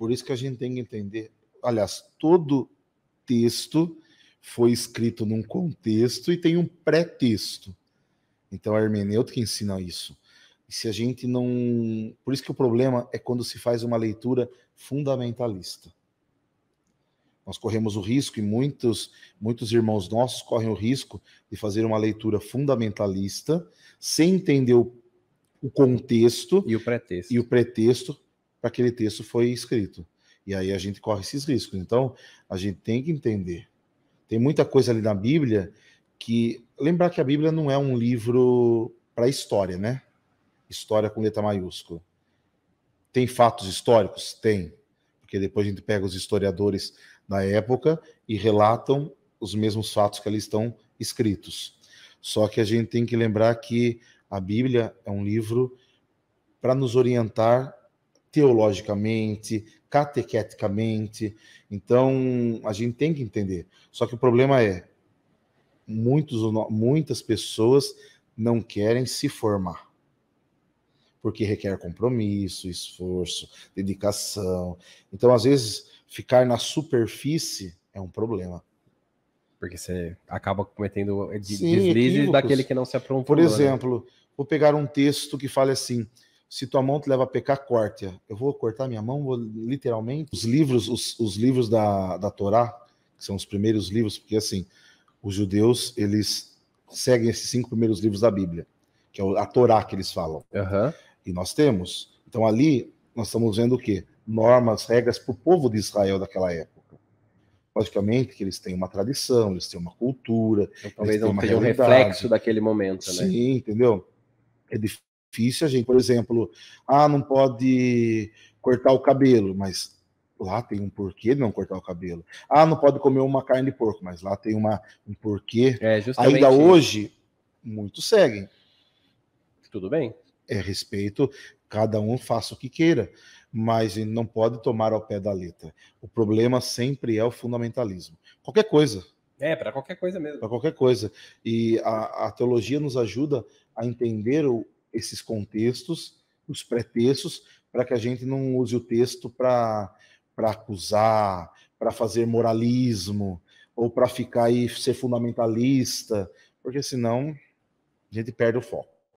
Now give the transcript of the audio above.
Por isso que a gente tem que entender. Aliás, todo texto foi escrito num contexto e tem um pré-texto. Então, a hermenêutica ensina isso. E se a gente não. Por isso que o problema é quando se faz uma leitura fundamentalista. Nós corremos o risco, e muitos, muitos irmãos nossos correm o risco de fazer uma leitura fundamentalista, sem entender o, o contexto e o pretexto, e o pretexto para aquele texto foi escrito. E aí a gente corre esses riscos. Então, a gente tem que entender. Tem muita coisa ali na Bíblia que. Lembrar que a Bíblia não é um livro para história, né? História com letra maiúscula. Tem fatos históricos? Tem. Porque depois a gente pega os historiadores da época e relatam os mesmos fatos que ali estão escritos. Só que a gente tem que lembrar que a Bíblia é um livro para nos orientar teologicamente, catequeticamente. Então, a gente tem que entender. Só que o problema é, muitos, muitas pessoas não querem se formar. Porque requer compromisso, esforço, dedicação. Então, às vezes, ficar na superfície é um problema. Porque você acaba cometendo deslizes daquele que não se aprontou. Por né? exemplo, né? vou pegar um texto que fala assim: se tua mão te leva a pecar, corte-a. Eu vou cortar minha mão, vou, literalmente. Os livros, os, os livros da, da Torá, que são os primeiros livros, porque assim, os judeus, eles seguem esses cinco primeiros livros da Bíblia, que é a Torá que eles falam. Uhum. E nós temos. Então ali, nós estamos vendo o quê? Normas, regras para o povo de Israel daquela época. Logicamente que eles têm uma tradição, eles têm uma cultura. Então, talvez não tenha um reflexo daquele momento, né? Sim, entendeu? É difícil difícil a gente, por exemplo, ah, não pode cortar o cabelo, mas lá tem um porquê de não cortar o cabelo. Ah, não pode comer uma carne de porco, mas lá tem uma, um porquê. É, Ainda hoje, muitos seguem. Tudo bem. É respeito, cada um faça o que queira, mas ele não pode tomar ao pé da letra. O problema sempre é o fundamentalismo. Qualquer coisa. É, para qualquer coisa mesmo. Para qualquer coisa. E a, a teologia nos ajuda a entender o, esses contextos, os pretextos, para que a gente não use o texto para acusar, para fazer moralismo, ou para ficar e ser fundamentalista, porque senão a gente perde o foco.